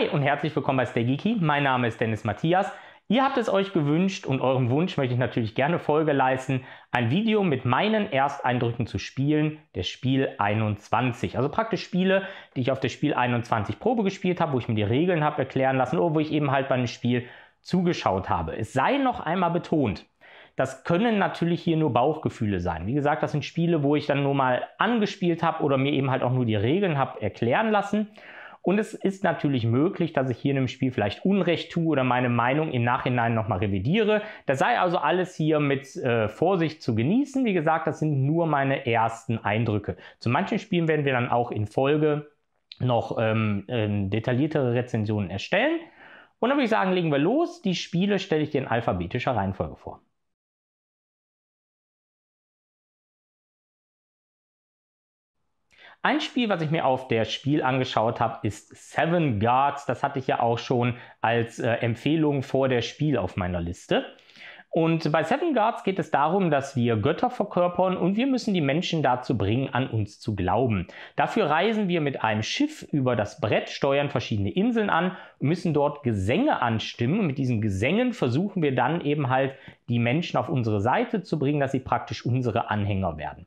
Hi und herzlich willkommen bei Stay Mein Name ist Dennis Matthias. Ihr habt es euch gewünscht und eurem Wunsch möchte ich natürlich gerne Folge leisten, ein Video mit meinen Ersteindrücken zu Spielen, der Spiel 21. Also praktisch Spiele, die ich auf der Spiel 21 Probe gespielt habe, wo ich mir die Regeln habe erklären lassen oder wo ich eben halt beim Spiel zugeschaut habe. Es sei noch einmal betont, das können natürlich hier nur Bauchgefühle sein. Wie gesagt, das sind Spiele, wo ich dann nur mal angespielt habe oder mir eben halt auch nur die Regeln habe erklären lassen und es ist natürlich möglich, dass ich hier in dem Spiel vielleicht Unrecht tue oder meine Meinung im Nachhinein nochmal revidiere. Das sei also alles hier mit äh, Vorsicht zu genießen. Wie gesagt, das sind nur meine ersten Eindrücke. Zu manchen Spielen werden wir dann auch in Folge noch ähm, ähm, detailliertere Rezensionen erstellen. Und dann würde ich sagen, legen wir los. Die Spiele stelle ich dir in alphabetischer Reihenfolge vor. Ein Spiel, was ich mir auf der Spiel angeschaut habe, ist Seven Guards. Das hatte ich ja auch schon als äh, Empfehlung vor der Spiel auf meiner Liste. Und bei Seven Guards geht es darum, dass wir Götter verkörpern und wir müssen die Menschen dazu bringen, an uns zu glauben. Dafür reisen wir mit einem Schiff über das Brett, steuern verschiedene Inseln an, müssen dort Gesänge anstimmen und mit diesen Gesängen versuchen wir dann eben halt die Menschen auf unsere Seite zu bringen, dass sie praktisch unsere Anhänger werden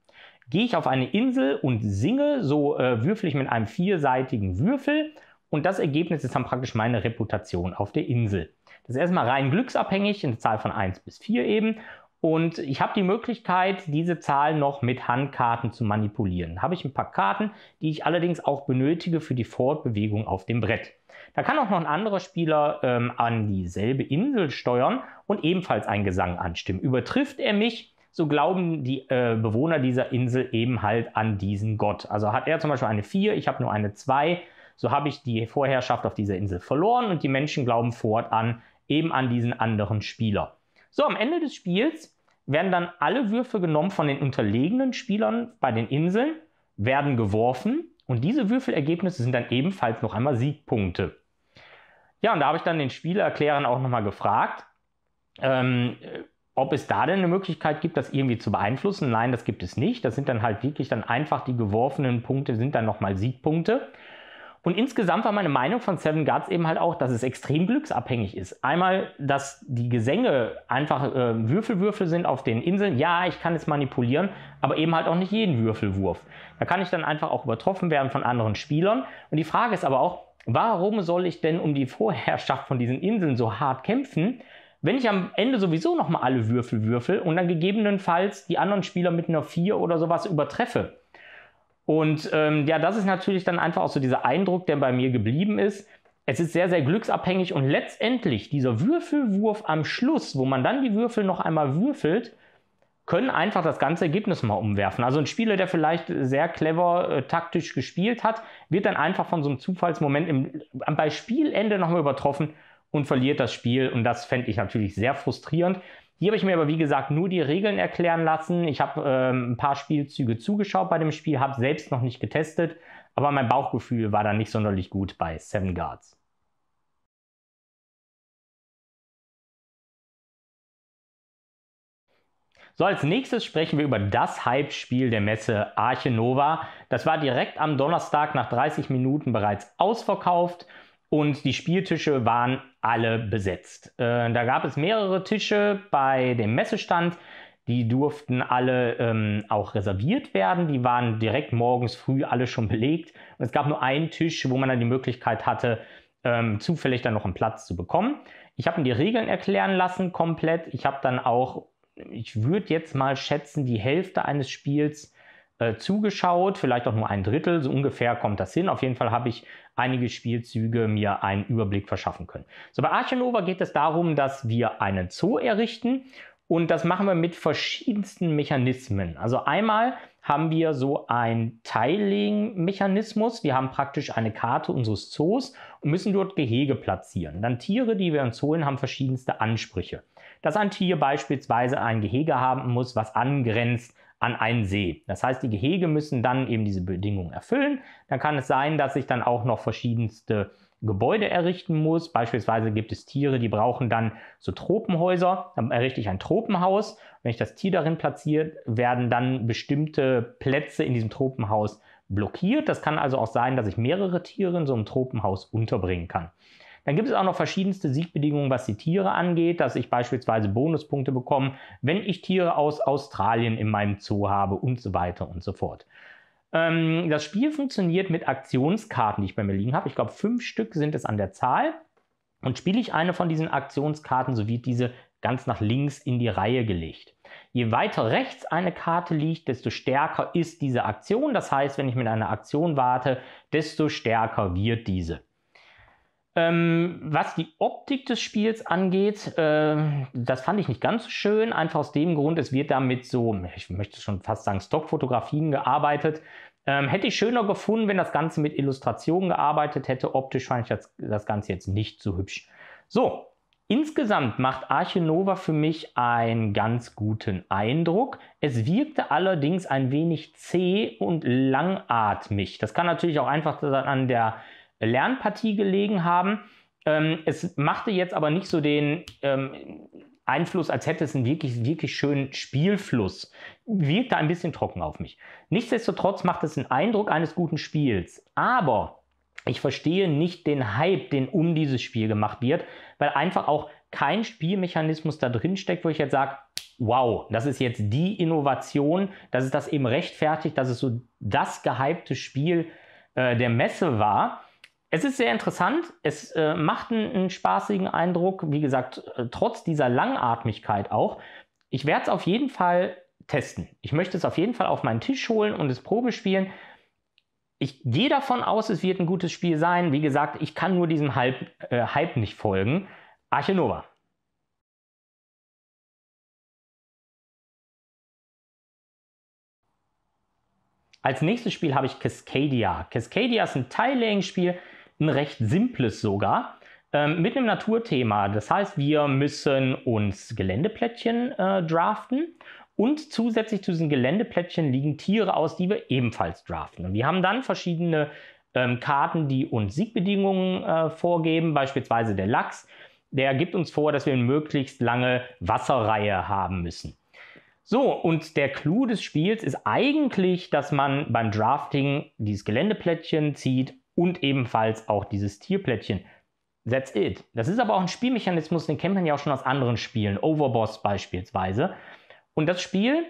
gehe ich auf eine Insel und singe, so äh, würfel ich mit einem vierseitigen Würfel und das Ergebnis ist dann praktisch meine Reputation auf der Insel. Das ist erstmal rein glücksabhängig, eine Zahl von 1 bis 4 eben. Und ich habe die Möglichkeit, diese Zahl noch mit Handkarten zu manipulieren. Habe ich ein paar Karten, die ich allerdings auch benötige für die Fortbewegung auf dem Brett. Da kann auch noch ein anderer Spieler ähm, an dieselbe Insel steuern und ebenfalls einen Gesang anstimmen. Übertrifft er mich, so glauben die äh, Bewohner dieser Insel eben halt an diesen Gott. Also hat er zum Beispiel eine 4, ich habe nur eine 2, so habe ich die Vorherrschaft auf dieser Insel verloren und die Menschen glauben fortan eben an diesen anderen Spieler. So, am Ende des Spiels werden dann alle Würfe genommen von den unterlegenen Spielern bei den Inseln, werden geworfen und diese Würfelergebnisse sind dann ebenfalls noch einmal Siegpunkte. Ja, und da habe ich dann den Spielerklärern auch nochmal gefragt, ähm, ob es da denn eine Möglichkeit gibt, das irgendwie zu beeinflussen? Nein, das gibt es nicht. Das sind dann halt wirklich dann einfach die geworfenen Punkte, sind dann nochmal Siegpunkte. Und insgesamt war meine Meinung von Seven Guards eben halt auch, dass es extrem glücksabhängig ist. Einmal, dass die Gesänge einfach äh, Würfelwürfel sind auf den Inseln. Ja, ich kann es manipulieren, aber eben halt auch nicht jeden Würfelwurf. Da kann ich dann einfach auch übertroffen werden von anderen Spielern. Und die Frage ist aber auch, warum soll ich denn um die Vorherrschaft von diesen Inseln so hart kämpfen, wenn ich am Ende sowieso nochmal alle Würfel würfel und dann gegebenenfalls die anderen Spieler mit einer 4 oder sowas übertreffe. Und ähm, ja, das ist natürlich dann einfach auch so dieser Eindruck, der bei mir geblieben ist. Es ist sehr, sehr glücksabhängig und letztendlich dieser Würfelwurf am Schluss, wo man dann die Würfel noch einmal würfelt, können einfach das ganze Ergebnis mal umwerfen. Also ein Spieler, der vielleicht sehr clever äh, taktisch gespielt hat, wird dann einfach von so einem Zufallsmoment im, bei Spielende nochmal übertroffen und verliert das Spiel. Und das fände ich natürlich sehr frustrierend. Hier habe ich mir aber, wie gesagt, nur die Regeln erklären lassen. Ich habe ähm, ein paar Spielzüge zugeschaut bei dem Spiel, habe selbst noch nicht getestet, aber mein Bauchgefühl war da nicht sonderlich gut bei Seven Guards. So, als nächstes sprechen wir über das Hype-Spiel der Messe Arche Nova. Das war direkt am Donnerstag nach 30 Minuten bereits ausverkauft und die Spieltische waren alle besetzt. Äh, da gab es mehrere Tische bei dem Messestand, die durften alle ähm, auch reserviert werden. Die waren direkt morgens früh alle schon belegt. Und es gab nur einen Tisch, wo man dann die Möglichkeit hatte, ähm, zufällig dann noch einen Platz zu bekommen. Ich habe mir die Regeln erklären lassen komplett. Ich habe dann auch, ich würde jetzt mal schätzen, die Hälfte eines Spiels äh, zugeschaut, vielleicht auch nur ein Drittel, so ungefähr kommt das hin. Auf jeden Fall habe ich einige Spielzüge mir einen Überblick verschaffen können. So, bei Archanova geht es darum, dass wir einen Zoo errichten und das machen wir mit verschiedensten Mechanismen. Also einmal haben wir so einen Tiling-Mechanismus. Wir haben praktisch eine Karte unseres Zoos und müssen dort Gehege platzieren. Dann Tiere, die wir uns holen, haben verschiedenste Ansprüche. Dass ein Tier beispielsweise ein Gehege haben muss, was angrenzt an einen See. Das heißt, die Gehege müssen dann eben diese Bedingungen erfüllen. Dann kann es sein, dass ich dann auch noch verschiedenste Gebäude errichten muss. Beispielsweise gibt es Tiere, die brauchen dann so Tropenhäuser. Dann errichte ich ein Tropenhaus. Wenn ich das Tier darin platziere, werden dann bestimmte Plätze in diesem Tropenhaus blockiert. Das kann also auch sein, dass ich mehrere Tiere in so einem Tropenhaus unterbringen kann. Dann gibt es auch noch verschiedenste Siegbedingungen, was die Tiere angeht, dass ich beispielsweise Bonuspunkte bekomme, wenn ich Tiere aus Australien in meinem Zoo habe und so weiter und so fort. Ähm, das Spiel funktioniert mit Aktionskarten, die ich bei mir liegen habe. Ich glaube, fünf Stück sind es an der Zahl. Und spiele ich eine von diesen Aktionskarten, so wird diese ganz nach links in die Reihe gelegt. Je weiter rechts eine Karte liegt, desto stärker ist diese Aktion. Das heißt, wenn ich mit einer Aktion warte, desto stärker wird diese. Ähm, was die Optik des Spiels angeht, äh, das fand ich nicht ganz so schön, einfach aus dem Grund, es wird damit so, ich möchte schon fast sagen, Stockfotografien gearbeitet. Ähm, hätte ich schöner gefunden, wenn das Ganze mit Illustrationen gearbeitet hätte. Optisch fand ich das, das Ganze jetzt nicht so hübsch. So, Insgesamt macht Arche für mich einen ganz guten Eindruck. Es wirkte allerdings ein wenig zäh und langatmig. Das kann natürlich auch einfach an der Lernpartie gelegen haben. Ähm, es machte jetzt aber nicht so den ähm, Einfluss, als hätte es einen wirklich, wirklich schönen Spielfluss. Wirkte ein bisschen trocken auf mich. Nichtsdestotrotz macht es den Eindruck eines guten Spiels. Aber ich verstehe nicht den Hype, den um dieses Spiel gemacht wird, weil einfach auch kein Spielmechanismus da drin steckt, wo ich jetzt sage, wow, das ist jetzt die Innovation, dass es das eben rechtfertigt, dass es so das gehypte Spiel äh, der Messe war. Es ist sehr interessant, es äh, macht einen, einen, spaßigen Eindruck, wie gesagt, äh, trotz dieser Langatmigkeit auch. Ich werde es auf jeden Fall testen. Ich möchte es auf jeden Fall auf meinen Tisch holen und es Probe spielen. Ich gehe davon aus, es wird ein gutes Spiel sein. Wie gesagt, ich kann nur diesem Hype, äh, Hype nicht folgen. Arche Als nächstes Spiel habe ich Cascadia. Cascadia ist ein Tile-Laying-Spiel, ein recht simples sogar, ähm, mit einem Naturthema. Das heißt, wir müssen uns Geländeplättchen äh, draften und zusätzlich zu diesen Geländeplättchen liegen Tiere aus, die wir ebenfalls draften. Und wir haben dann verschiedene ähm, Karten, die uns Siegbedingungen äh, vorgeben, beispielsweise der Lachs. Der gibt uns vor, dass wir eine möglichst lange Wasserreihe haben müssen. So, und der Clou des Spiels ist eigentlich, dass man beim Drafting dieses Geländeplättchen zieht und ebenfalls auch dieses Tierplättchen. That's it. Das ist aber auch ein Spielmechanismus, den kennt man ja auch schon aus anderen Spielen, Overboss beispielsweise. Und das Spiel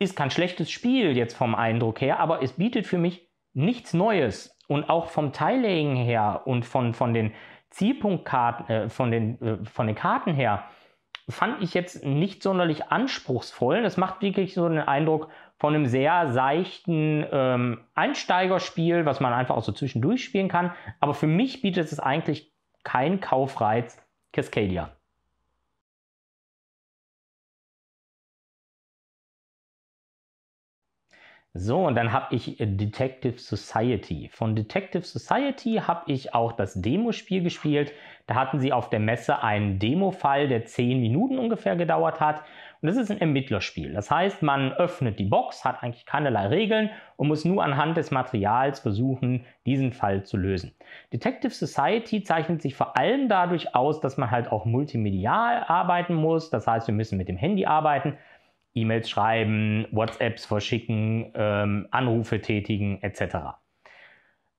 ist kein schlechtes Spiel jetzt vom Eindruck her, aber es bietet für mich nichts Neues. Und auch vom Tiling her und von, von den Zielpunktkarten, äh, von, den, äh, von den Karten her, fand ich jetzt nicht sonderlich anspruchsvoll. Das macht wirklich so den Eindruck, von einem sehr seichten ähm, Einsteigerspiel, was man einfach auch so zwischendurch spielen kann. Aber für mich bietet es eigentlich keinen Kaufreiz Cascadia. So, und dann habe ich äh, Detective Society. Von Detective Society habe ich auch das Demospiel gespielt. Da hatten sie auf der Messe einen Demofall, der 10 Minuten ungefähr gedauert hat. Und das ist ein Ermittlerspiel. Das heißt, man öffnet die Box, hat eigentlich keinerlei Regeln und muss nur anhand des Materials versuchen, diesen Fall zu lösen. Detective Society zeichnet sich vor allem dadurch aus, dass man halt auch multimedial arbeiten muss. Das heißt, wir müssen mit dem Handy arbeiten, E-Mails schreiben, WhatsApps verschicken, ähm, Anrufe tätigen etc.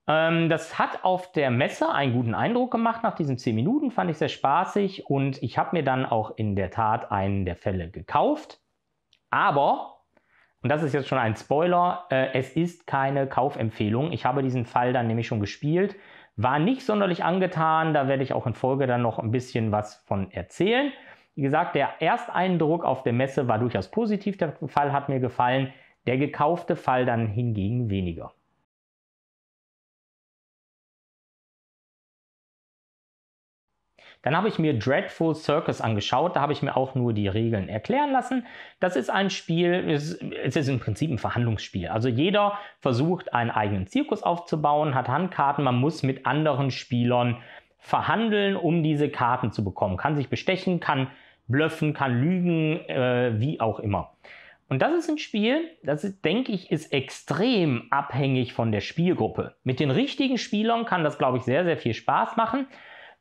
Ähm, das hat auf der Messe einen guten Eindruck gemacht. Nach diesen zehn Minuten fand ich sehr spaßig und ich habe mir dann auch in der Tat einen der Fälle gekauft. Aber, und das ist jetzt schon ein Spoiler, äh, es ist keine Kaufempfehlung. Ich habe diesen Fall dann nämlich schon gespielt, war nicht sonderlich angetan. Da werde ich auch in Folge dann noch ein bisschen was von erzählen. Wie gesagt, der Ersteindruck auf der Messe war durchaus positiv. Der Fall hat mir gefallen, der gekaufte Fall dann hingegen weniger. Dann habe ich mir Dreadful Circus angeschaut, da habe ich mir auch nur die Regeln erklären lassen. Das ist ein Spiel, es ist im Prinzip ein Verhandlungsspiel. Also jeder versucht einen eigenen Zirkus aufzubauen, hat Handkarten, man muss mit anderen Spielern verhandeln, um diese Karten zu bekommen. Kann sich bestechen, kann blöffen, kann lügen, äh, wie auch immer. Und das ist ein Spiel, das ist, denke ich, ist extrem abhängig von der Spielgruppe. Mit den richtigen Spielern kann das, glaube ich, sehr, sehr viel Spaß machen.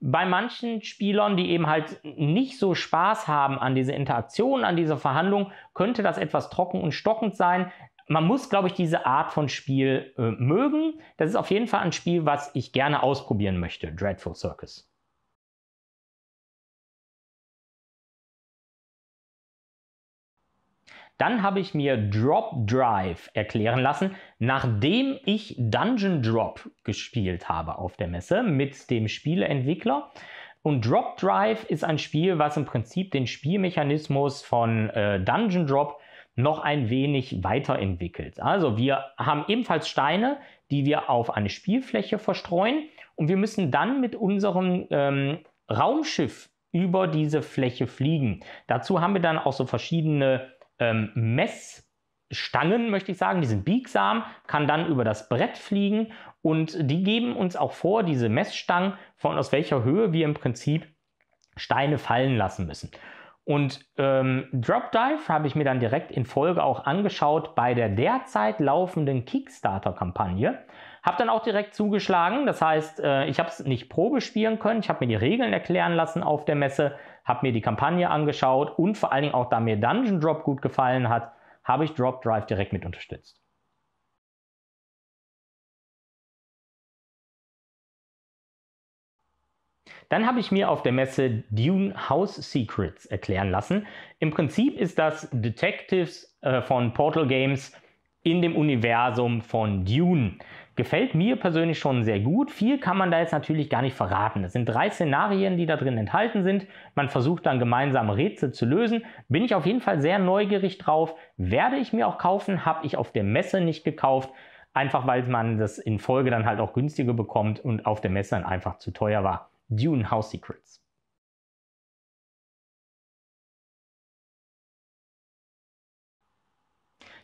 Bei manchen Spielern, die eben halt nicht so Spaß haben an dieser Interaktion, an dieser Verhandlung, könnte das etwas trocken und stockend sein. Man muss, glaube ich, diese Art von Spiel äh, mögen. Das ist auf jeden Fall ein Spiel, was ich gerne ausprobieren möchte, Dreadful Circus. Dann habe ich mir Drop Drive erklären lassen, nachdem ich Dungeon Drop gespielt habe auf der Messe mit dem Spieleentwickler. Und Drop Drive ist ein Spiel, was im Prinzip den Spielmechanismus von äh, Dungeon Drop noch ein wenig weiterentwickelt. Also wir haben ebenfalls Steine, die wir auf eine Spielfläche verstreuen und wir müssen dann mit unserem ähm, Raumschiff über diese Fläche fliegen. Dazu haben wir dann auch so verschiedene ähm, Messstangen, möchte ich sagen, die sind biegsam, kann dann über das Brett fliegen und die geben uns auch vor, diese Messstangen, von aus welcher Höhe wir im Prinzip Steine fallen lassen müssen. Und ähm, Drop Dive habe ich mir dann direkt in Folge auch angeschaut bei der derzeit laufenden Kickstarter-Kampagne. Habe dann auch direkt zugeschlagen. Das heißt, äh, ich habe es nicht Probe spielen können. Ich habe mir die Regeln erklären lassen auf der Messe, habe mir die Kampagne angeschaut und vor allen Dingen auch, da mir Dungeon Drop gut gefallen hat, habe ich Drop Drive direkt mit unterstützt. Dann habe ich mir auf der Messe Dune House Secrets erklären lassen. Im Prinzip ist das Detectives äh, von Portal Games in dem Universum von Dune. Gefällt mir persönlich schon sehr gut. Viel kann man da jetzt natürlich gar nicht verraten. Es sind drei Szenarien, die da drin enthalten sind. Man versucht dann gemeinsam Rätsel zu lösen. Bin ich auf jeden Fall sehr neugierig drauf. Werde ich mir auch kaufen, habe ich auf der Messe nicht gekauft. Einfach weil man das in Folge dann halt auch günstiger bekommt und auf der Messe dann einfach zu teuer war. Dune House Secrets.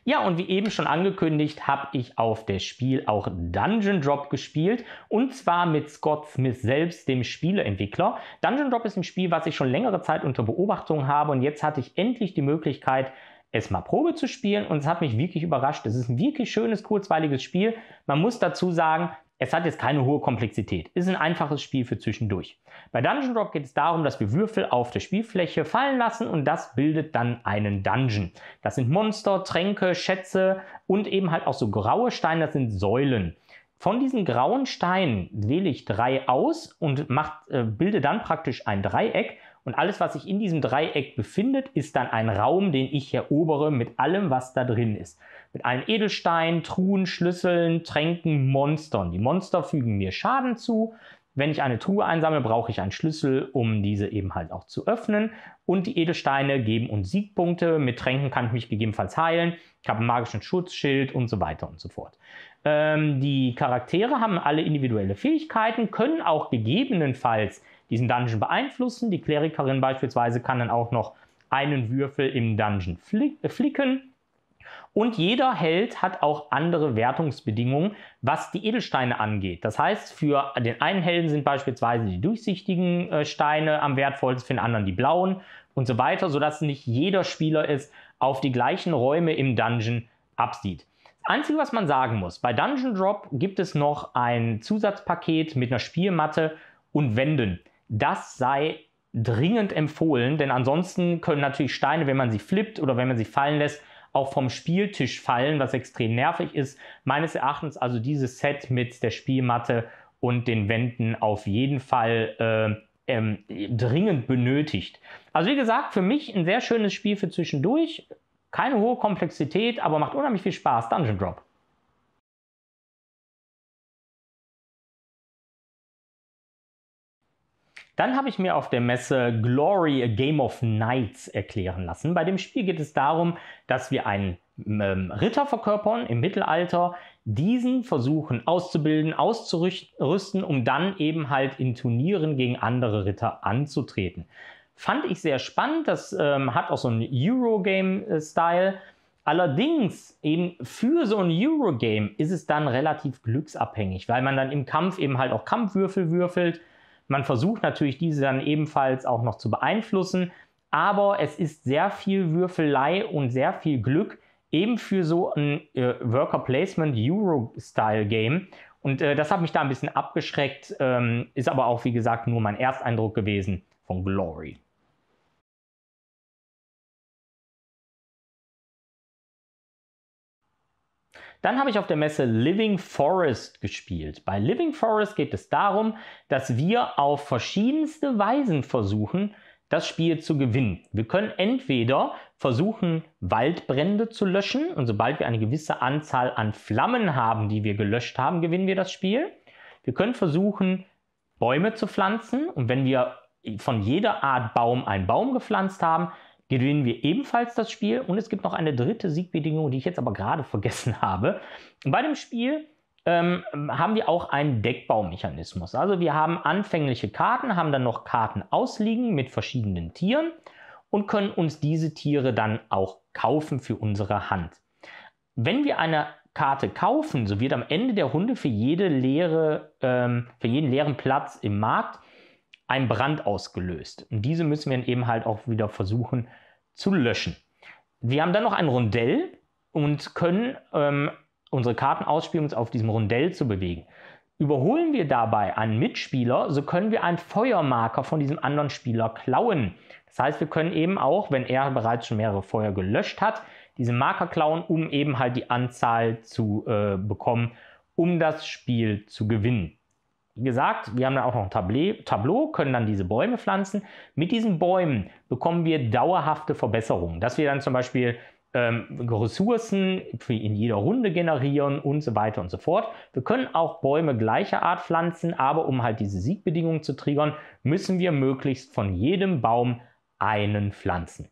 Ja, und wie eben schon angekündigt, habe ich auf das Spiel auch Dungeon Drop gespielt und zwar mit Scott Smith selbst, dem Spieleentwickler. Dungeon Drop ist ein Spiel, was ich schon längere Zeit unter Beobachtung habe und jetzt hatte ich endlich die Möglichkeit, es mal Probe zu spielen und es hat mich wirklich überrascht. Es ist ein wirklich schönes, kurzweiliges Spiel. Man muss dazu sagen, es hat jetzt keine hohe Komplexität. Ist ein einfaches Spiel für zwischendurch. Bei Dungeon Drop geht es darum, dass wir Würfel auf der Spielfläche fallen lassen und das bildet dann einen Dungeon. Das sind Monster, Tränke, Schätze und eben halt auch so graue Steine, das sind Säulen. Von diesen grauen Steinen wähle ich drei aus und macht, äh, bilde dann praktisch ein Dreieck, und alles, was sich in diesem Dreieck befindet, ist dann ein Raum, den ich erobere mit allem, was da drin ist. Mit allen Edelsteinen, Truhen, Schlüsseln, Tränken, Monstern. Die Monster fügen mir Schaden zu. Wenn ich eine Truhe einsammle, brauche ich einen Schlüssel, um diese eben halt auch zu öffnen. Und die Edelsteine geben uns Siegpunkte. Mit Tränken kann ich mich gegebenenfalls heilen. Ich habe einen magischen Schutzschild und so weiter und so fort. Ähm, die Charaktere haben alle individuelle Fähigkeiten, können auch gegebenenfalls diesen Dungeon beeinflussen. Die Klerikerin beispielsweise kann dann auch noch einen Würfel im Dungeon äh, flicken. Und jeder Held hat auch andere Wertungsbedingungen, was die Edelsteine angeht. Das heißt, für den einen Helden sind beispielsweise die durchsichtigen äh, Steine am wertvollsten, für den anderen die blauen und so weiter, sodass nicht jeder Spieler es auf die gleichen Räume im Dungeon absieht. Das Einzige, was man sagen muss, bei Dungeon Drop gibt es noch ein Zusatzpaket mit einer Spielmatte und Wänden. Das sei dringend empfohlen, denn ansonsten können natürlich Steine, wenn man sie flippt oder wenn man sie fallen lässt, auch vom Spieltisch fallen, was extrem nervig ist. Meines Erachtens also dieses Set mit der Spielmatte und den Wänden auf jeden Fall äh, ähm, dringend benötigt. Also wie gesagt, für mich ein sehr schönes Spiel für zwischendurch. Keine hohe Komplexität, aber macht unheimlich viel Spaß. Dungeon Drop. Dann habe ich mir auf der Messe Glory A Game of Knights erklären lassen. Bei dem Spiel geht es darum, dass wir einen ähm, Ritter verkörpern im Mittelalter, diesen versuchen auszubilden, auszurüsten, um dann eben halt in Turnieren gegen andere Ritter anzutreten. Fand ich sehr spannend, das ähm, hat auch so einen Eurogame-Style. Allerdings eben für so ein Eurogame ist es dann relativ glücksabhängig, weil man dann im Kampf eben halt auch Kampfwürfel würfelt man versucht natürlich, diese dann ebenfalls auch noch zu beeinflussen, aber es ist sehr viel Würfelei und sehr viel Glück, eben für so ein äh, Worker Placement Euro-Style-Game. Und äh, das hat mich da ein bisschen abgeschreckt, ähm, ist aber auch, wie gesagt, nur mein Ersteindruck gewesen von Glory. Dann habe ich auf der Messe Living Forest gespielt. Bei Living Forest geht es darum, dass wir auf verschiedenste Weisen versuchen, das Spiel zu gewinnen. Wir können entweder versuchen, Waldbrände zu löschen und sobald wir eine gewisse Anzahl an Flammen haben, die wir gelöscht haben, gewinnen wir das Spiel. Wir können versuchen, Bäume zu pflanzen und wenn wir von jeder Art Baum einen Baum gepflanzt haben, gewinnen wir ebenfalls das Spiel und es gibt noch eine dritte Siegbedingung, die ich jetzt aber gerade vergessen habe. Bei dem Spiel ähm, haben wir auch einen Deckbaumechanismus. Also wir haben anfängliche Karten, haben dann noch Karten ausliegen mit verschiedenen Tieren und können uns diese Tiere dann auch kaufen für unsere Hand. Wenn wir eine Karte kaufen, so wird am Ende der Hunde für, jede leere, ähm, für jeden leeren Platz im Markt ein Brand ausgelöst. Und diese müssen wir eben halt auch wieder versuchen zu löschen. Wir haben dann noch ein Rondell und können ähm, unsere Karten ausspielen, uns auf diesem Rondell zu bewegen. Überholen wir dabei einen Mitspieler, so können wir einen Feuermarker von diesem anderen Spieler klauen. Das heißt, wir können eben auch, wenn er bereits schon mehrere Feuer gelöscht hat, diese Marker klauen, um eben halt die Anzahl zu äh, bekommen, um das Spiel zu gewinnen. Wie gesagt, wir haben dann auch noch ein Tableau, können dann diese Bäume pflanzen. Mit diesen Bäumen bekommen wir dauerhafte Verbesserungen, dass wir dann zum Beispiel ähm, Ressourcen in jeder Runde generieren und so weiter und so fort. Wir können auch Bäume gleicher Art pflanzen, aber um halt diese Siegbedingungen zu triggern, müssen wir möglichst von jedem Baum einen pflanzen.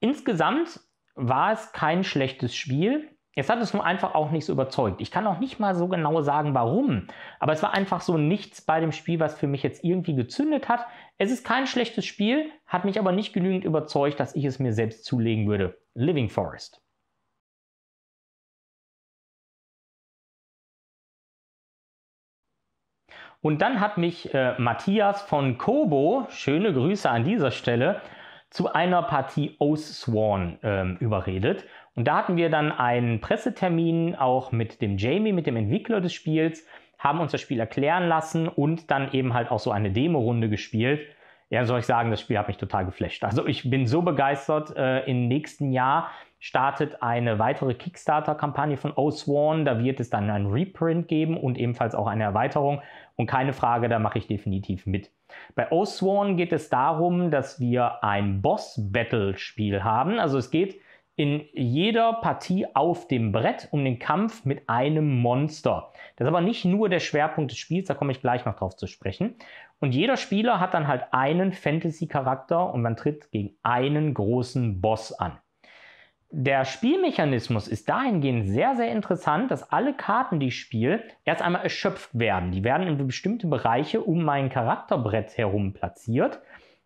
Insgesamt war es kein schlechtes Spiel. Jetzt hat es nur einfach auch nicht so überzeugt. Ich kann auch nicht mal so genau sagen, warum. Aber es war einfach so nichts bei dem Spiel, was für mich jetzt irgendwie gezündet hat. Es ist kein schlechtes Spiel, hat mich aber nicht genügend überzeugt, dass ich es mir selbst zulegen würde. Living Forest. Und dann hat mich äh, Matthias von Kobo, schöne Grüße an dieser Stelle, zu einer Partie Oathsworn ähm, überredet. Und da hatten wir dann einen Pressetermin auch mit dem Jamie, mit dem Entwickler des Spiels, haben uns das Spiel erklären lassen und dann eben halt auch so eine Demo-Runde gespielt. Ja, soll ich sagen, das Spiel hat mich total geflasht. Also ich bin so begeistert. Äh, Im nächsten Jahr startet eine weitere Kickstarter-Kampagne von Osworn. Da wird es dann ein Reprint geben und ebenfalls auch eine Erweiterung. Und keine Frage, da mache ich definitiv mit. Bei Osworn geht es darum, dass wir ein Boss-Battle-Spiel haben. Also es geht in jeder Partie auf dem Brett um den Kampf mit einem Monster. Das ist aber nicht nur der Schwerpunkt des Spiels, da komme ich gleich noch drauf zu sprechen. Und jeder Spieler hat dann halt einen Fantasy-Charakter und man tritt gegen einen großen Boss an. Der Spielmechanismus ist dahingehend sehr, sehr interessant, dass alle Karten, die ich spiele, erst einmal erschöpft werden. Die werden in bestimmte Bereiche um mein Charakterbrett herum platziert.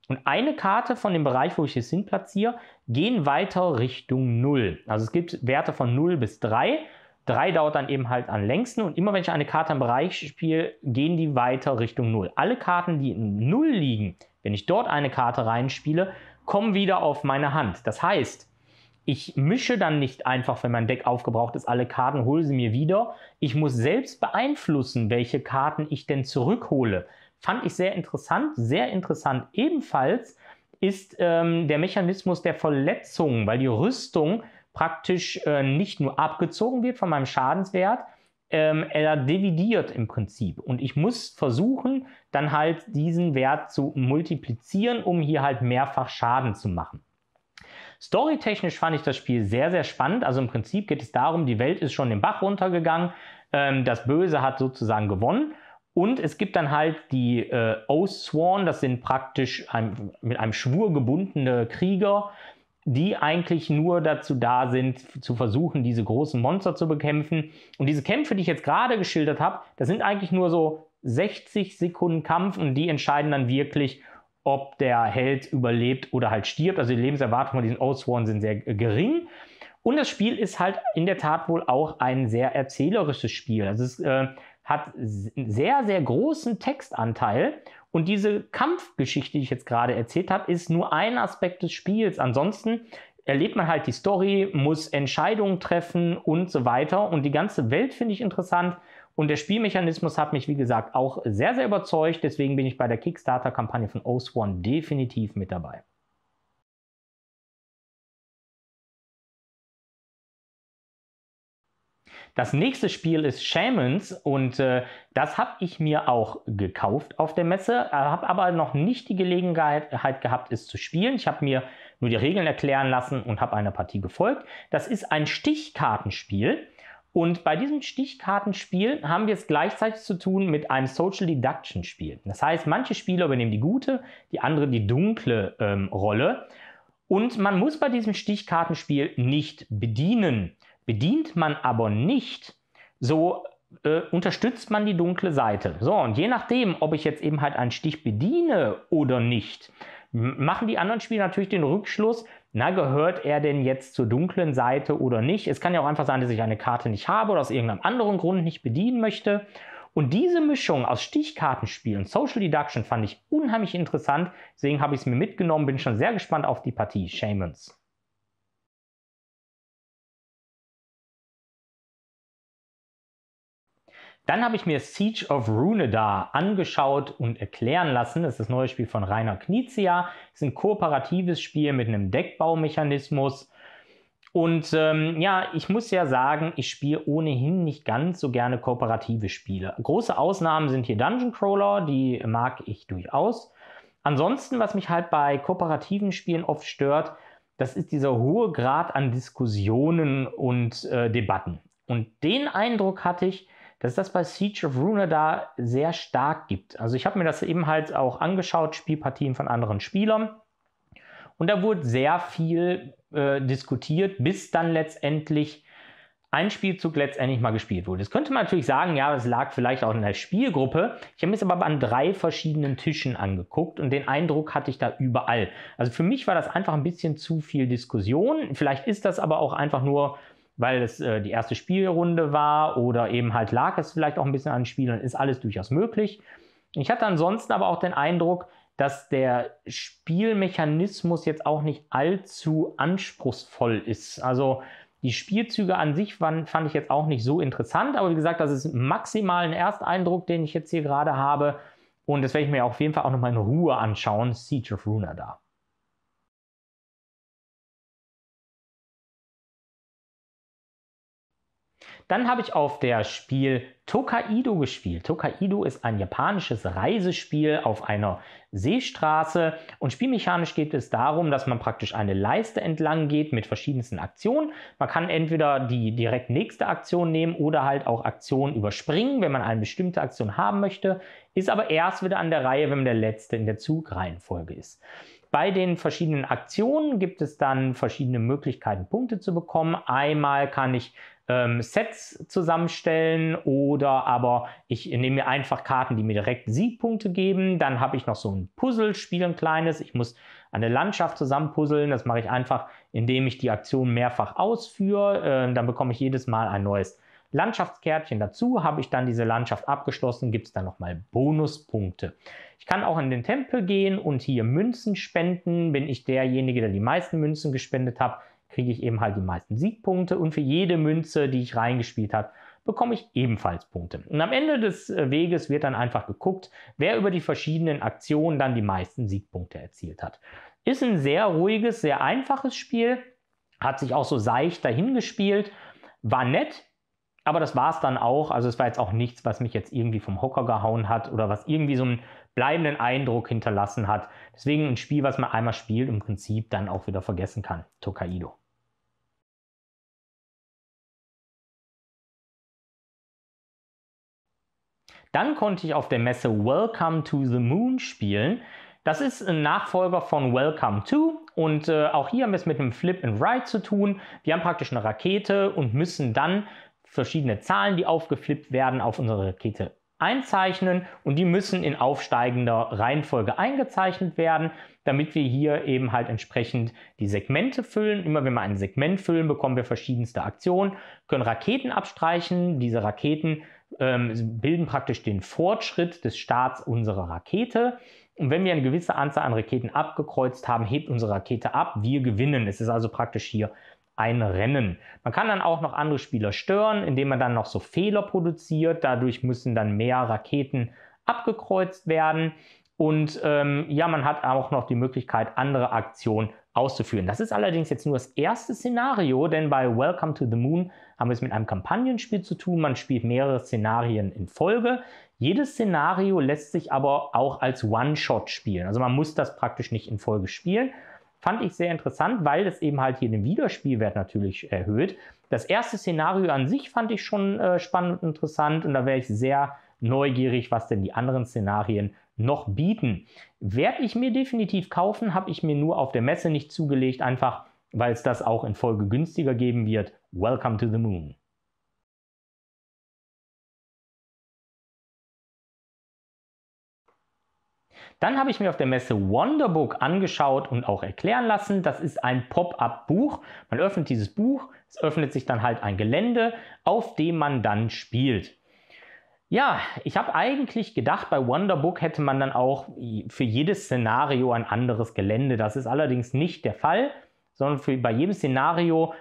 Und eine Karte von dem Bereich, wo ich es hin platziere, gehen weiter Richtung 0. Also es gibt Werte von 0 bis 3. 3 dauert dann eben halt am längsten und immer wenn ich eine Karte im Bereich spiele, gehen die weiter Richtung 0. Alle Karten, die in 0 liegen, wenn ich dort eine Karte reinspiele, kommen wieder auf meine Hand. Das heißt, ich mische dann nicht einfach, wenn mein Deck aufgebraucht ist, alle Karten, hole sie mir wieder. Ich muss selbst beeinflussen, welche Karten ich denn zurückhole fand ich sehr interessant. Sehr interessant ebenfalls ist ähm, der Mechanismus der Verletzung, weil die Rüstung praktisch äh, nicht nur abgezogen wird von meinem Schadenswert, ähm, er dividiert im Prinzip. Und ich muss versuchen, dann halt diesen Wert zu multiplizieren, um hier halt mehrfach Schaden zu machen. Storytechnisch fand ich das Spiel sehr, sehr spannend. Also im Prinzip geht es darum, die Welt ist schon den Bach runtergegangen, ähm, das Böse hat sozusagen gewonnen und es gibt dann halt die äh, Oathsworn, das sind praktisch ein, mit einem Schwur gebundene Krieger, die eigentlich nur dazu da sind, zu versuchen, diese großen Monster zu bekämpfen. Und diese Kämpfe, die ich jetzt gerade geschildert habe, das sind eigentlich nur so 60 Sekunden Kampf und die entscheiden dann wirklich, ob der Held überlebt oder halt stirbt. Also die Lebenserwartungen von diesen Oathsworn sind sehr gering. Und das Spiel ist halt in der Tat wohl auch ein sehr erzählerisches Spiel. Also es, äh, hat einen sehr, sehr großen Textanteil. Und diese Kampfgeschichte, die ich jetzt gerade erzählt habe, ist nur ein Aspekt des Spiels. Ansonsten erlebt man halt die Story, muss Entscheidungen treffen und so weiter. Und die ganze Welt finde ich interessant. Und der Spielmechanismus hat mich, wie gesagt, auch sehr, sehr überzeugt. Deswegen bin ich bei der Kickstarter-Kampagne von O Swan definitiv mit dabei. Das nächste Spiel ist Shamans und äh, das habe ich mir auch gekauft auf der Messe, äh, habe aber noch nicht die Gelegenheit gehabt, es zu spielen. Ich habe mir nur die Regeln erklären lassen und habe einer Partie gefolgt. Das ist ein Stichkartenspiel. Und bei diesem Stichkartenspiel haben wir es gleichzeitig zu tun mit einem Social Deduction Spiel. Das heißt, manche Spieler übernehmen die gute, die andere die dunkle ähm, Rolle. Und man muss bei diesem Stichkartenspiel nicht bedienen. Bedient man aber nicht, so äh, unterstützt man die dunkle Seite. So, und je nachdem, ob ich jetzt eben halt einen Stich bediene oder nicht, machen die anderen Spieler natürlich den Rückschluss, na, gehört er denn jetzt zur dunklen Seite oder nicht? Es kann ja auch einfach sein, dass ich eine Karte nicht habe oder aus irgendeinem anderen Grund nicht bedienen möchte. Und diese Mischung aus Stichkartenspiel und Social Deduction fand ich unheimlich interessant. Deswegen habe ich es mir mitgenommen, bin schon sehr gespannt auf die Partie. Shamans. Dann habe ich mir Siege of Runedar angeschaut und erklären lassen. Das ist das neue Spiel von Rainer Knizia. Es ist ein kooperatives Spiel mit einem Deckbaumechanismus. Und ähm, ja, ich muss ja sagen, ich spiele ohnehin nicht ganz so gerne kooperative Spiele. Große Ausnahmen sind hier Dungeon Crawler, die mag ich durchaus. Ansonsten, was mich halt bei kooperativen Spielen oft stört, das ist dieser hohe Grad an Diskussionen und äh, Debatten. Und den Eindruck hatte ich, dass das bei Siege of da sehr stark gibt. Also ich habe mir das eben halt auch angeschaut, Spielpartien von anderen Spielern. Und da wurde sehr viel äh, diskutiert, bis dann letztendlich ein Spielzug letztendlich mal gespielt wurde. Das könnte man natürlich sagen, ja, das lag vielleicht auch in der Spielgruppe. Ich habe mir es aber an drei verschiedenen Tischen angeguckt und den Eindruck hatte ich da überall. Also für mich war das einfach ein bisschen zu viel Diskussion. Vielleicht ist das aber auch einfach nur weil es äh, die erste Spielrunde war oder eben halt lag es vielleicht auch ein bisschen an Spielern, ist alles durchaus möglich. Ich hatte ansonsten aber auch den Eindruck, dass der Spielmechanismus jetzt auch nicht allzu anspruchsvoll ist. Also die Spielzüge an sich waren, fand ich jetzt auch nicht so interessant, aber wie gesagt, das ist maximal ein Ersteindruck, den ich jetzt hier gerade habe. Und das werde ich mir auf jeden Fall auch nochmal in Ruhe anschauen. Siege of Runa da. Dann habe ich auf der Spiel Tokaido gespielt. Tokaido ist ein japanisches Reisespiel auf einer Seestraße und spielmechanisch geht es darum, dass man praktisch eine Leiste entlang geht mit verschiedensten Aktionen. Man kann entweder die direkt nächste Aktion nehmen oder halt auch Aktionen überspringen, wenn man eine bestimmte Aktion haben möchte, ist aber erst wieder an der Reihe, wenn man der letzte in der Zugreihenfolge ist. Bei den verschiedenen Aktionen gibt es dann verschiedene Möglichkeiten, Punkte zu bekommen. Einmal kann ich ähm, Sets zusammenstellen oder aber ich nehme mir einfach Karten, die mir direkt Siegpunkte geben. Dann habe ich noch so ein Puzzlespiel, ein kleines. Ich muss eine Landschaft zusammenpuzzeln. Das mache ich einfach, indem ich die Aktion mehrfach ausführe. Ähm, dann bekomme ich jedes Mal ein neues Landschaftskärtchen dazu. Habe ich dann diese Landschaft abgeschlossen, gibt es dann nochmal Bonuspunkte. Ich kann auch in den Tempel gehen und hier Münzen spenden. Bin ich derjenige, der die meisten Münzen gespendet hat, kriege ich eben halt die meisten Siegpunkte und für jede Münze, die ich reingespielt habe, bekomme ich ebenfalls Punkte. Und am Ende des äh, Weges wird dann einfach geguckt, wer über die verschiedenen Aktionen dann die meisten Siegpunkte erzielt hat. Ist ein sehr ruhiges, sehr einfaches Spiel, hat sich auch so seicht dahingespielt, war nett, aber das war es dann auch. Also es war jetzt auch nichts, was mich jetzt irgendwie vom Hocker gehauen hat oder was irgendwie so einen bleibenden Eindruck hinterlassen hat. Deswegen ein Spiel, was man einmal spielt, im Prinzip dann auch wieder vergessen kann. Tokaido. Dann konnte ich auf der Messe Welcome to the Moon spielen. Das ist ein Nachfolger von Welcome to und äh, auch hier haben wir es mit einem Flip and Ride zu tun. Wir haben praktisch eine Rakete und müssen dann verschiedene Zahlen, die aufgeflippt werden, auf unsere Rakete einzeichnen und die müssen in aufsteigender Reihenfolge eingezeichnet werden, damit wir hier eben halt entsprechend die Segmente füllen. Immer wenn wir ein Segment füllen, bekommen wir verschiedenste Aktionen, können Raketen abstreichen. Diese Raketen ähm, bilden praktisch den Fortschritt des Starts unserer Rakete. Und wenn wir eine gewisse Anzahl an Raketen abgekreuzt haben, hebt unsere Rakete ab. Wir gewinnen. Es ist also praktisch hier ein Rennen. Man kann dann auch noch andere Spieler stören, indem man dann noch so Fehler produziert. Dadurch müssen dann mehr Raketen abgekreuzt werden. Und ähm, ja, man hat auch noch die Möglichkeit, andere Aktionen auszuführen. Das ist allerdings jetzt nur das erste Szenario, denn bei Welcome to the Moon haben wir es mit einem Kampagnenspiel zu tun. Man spielt mehrere Szenarien in Folge. Jedes Szenario lässt sich aber auch als One-Shot spielen. Also man muss das praktisch nicht in Folge spielen. Fand ich sehr interessant, weil das eben halt hier den Wiederspielwert natürlich erhöht. Das erste Szenario an sich fand ich schon äh, spannend und interessant und da wäre ich sehr neugierig, was denn die anderen Szenarien noch bieten. Werde ich mir definitiv kaufen, habe ich mir nur auf der Messe nicht zugelegt, einfach weil es das auch in Folge günstiger geben wird. Welcome to the Moon. Dann habe ich mir auf der Messe Wonderbook angeschaut und auch erklären lassen. Das ist ein Pop-up-Buch. Man öffnet dieses Buch, es öffnet sich dann halt ein Gelände, auf dem man dann spielt. Ja, ich habe eigentlich gedacht, bei Wonderbook hätte man dann auch für jedes Szenario ein anderes Gelände. Das ist allerdings nicht der Fall, sondern für, bei jedem Szenario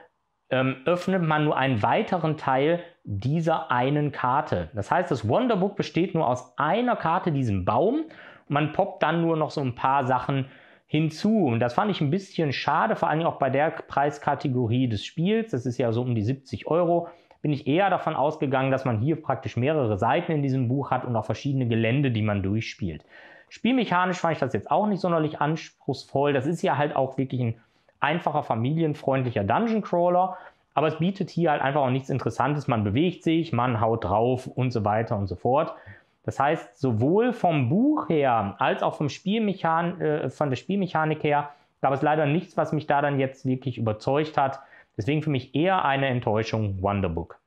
ähm, öffnet man nur einen weiteren Teil dieser einen Karte. Das heißt, das Wonderbook besteht nur aus einer Karte, diesem Baum. Und man poppt dann nur noch so ein paar Sachen hinzu. Und das fand ich ein bisschen schade, vor allem auch bei der Preiskategorie des Spiels. Das ist ja so um die 70 Euro bin ich eher davon ausgegangen, dass man hier praktisch mehrere Seiten in diesem Buch hat und auch verschiedene Gelände, die man durchspielt. Spielmechanisch fand ich das jetzt auch nicht sonderlich anspruchsvoll. Das ist ja halt auch wirklich ein einfacher, familienfreundlicher Dungeon Crawler. Aber es bietet hier halt einfach auch nichts Interessantes. Man bewegt sich, man haut drauf und so weiter und so fort. Das heißt, sowohl vom Buch her als auch vom Spielmechan äh, von der Spielmechanik her gab es leider nichts, was mich da dann jetzt wirklich überzeugt hat. Deswegen für mich eher eine Enttäuschung Wonderbook.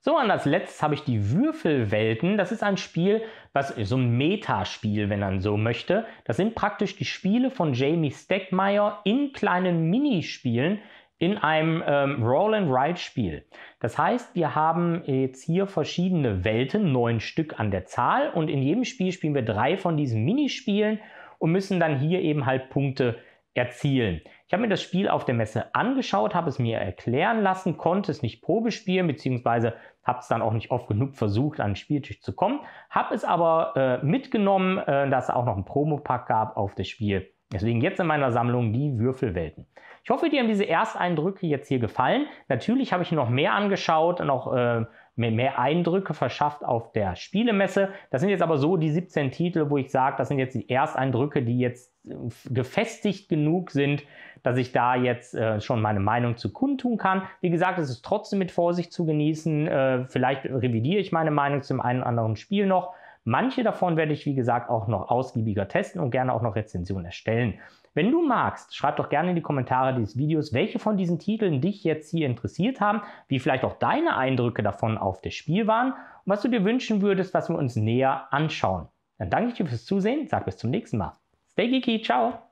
So, und als letztes habe ich die Würfelwelten. Das ist ein Spiel, was so ein Metaspiel, wenn man so möchte. Das sind praktisch die Spiele von Jamie Steckmeier in kleinen Minispielen, in einem ähm, Roll-and-Ride-Spiel. Das heißt, wir haben jetzt hier verschiedene Welten, neun Stück an der Zahl, und in jedem Spiel spielen wir drei von diesen Minispielen und müssen dann hier eben halt Punkte erzielen. Ich habe mir das Spiel auf der Messe angeschaut, habe es mir erklären lassen, konnte es nicht probespielen, beziehungsweise habe es dann auch nicht oft genug versucht, an den Spieltisch zu kommen, habe es aber äh, mitgenommen, äh, dass es auch noch einen Promopack gab auf das Spiel Deswegen jetzt in meiner Sammlung die Würfelwelten. Ich hoffe, dir haben diese Ersteindrücke jetzt hier gefallen. Natürlich habe ich noch mehr angeschaut, und noch äh, mehr, mehr Eindrücke verschafft auf der Spielemesse. Das sind jetzt aber so die 17 Titel, wo ich sage, das sind jetzt die Ersteindrücke, die jetzt äh, gefestigt genug sind, dass ich da jetzt äh, schon meine Meinung zu kundtun kann. Wie gesagt, es ist trotzdem mit Vorsicht zu genießen. Äh, vielleicht revidiere ich meine Meinung zum einen oder anderen Spiel noch. Manche davon werde ich, wie gesagt, auch noch ausgiebiger testen und gerne auch noch Rezensionen erstellen. Wenn du magst, schreib doch gerne in die Kommentare dieses Videos, welche von diesen Titeln dich jetzt hier interessiert haben, wie vielleicht auch deine Eindrücke davon auf das Spiel waren und was du dir wünschen würdest, was wir uns näher anschauen. Dann danke ich dir fürs Zusehen, sag bis zum nächsten Mal. Stay geeky, ciao!